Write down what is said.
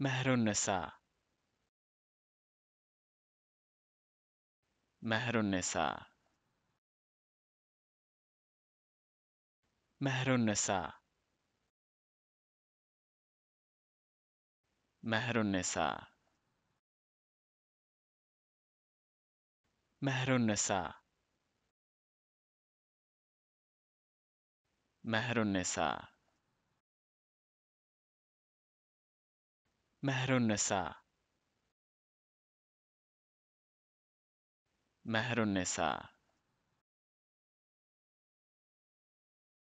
مهر النساء مهر النساء مهر النساء مهر النساء مهر النساء مهر النساء مهر النساء مهر النساء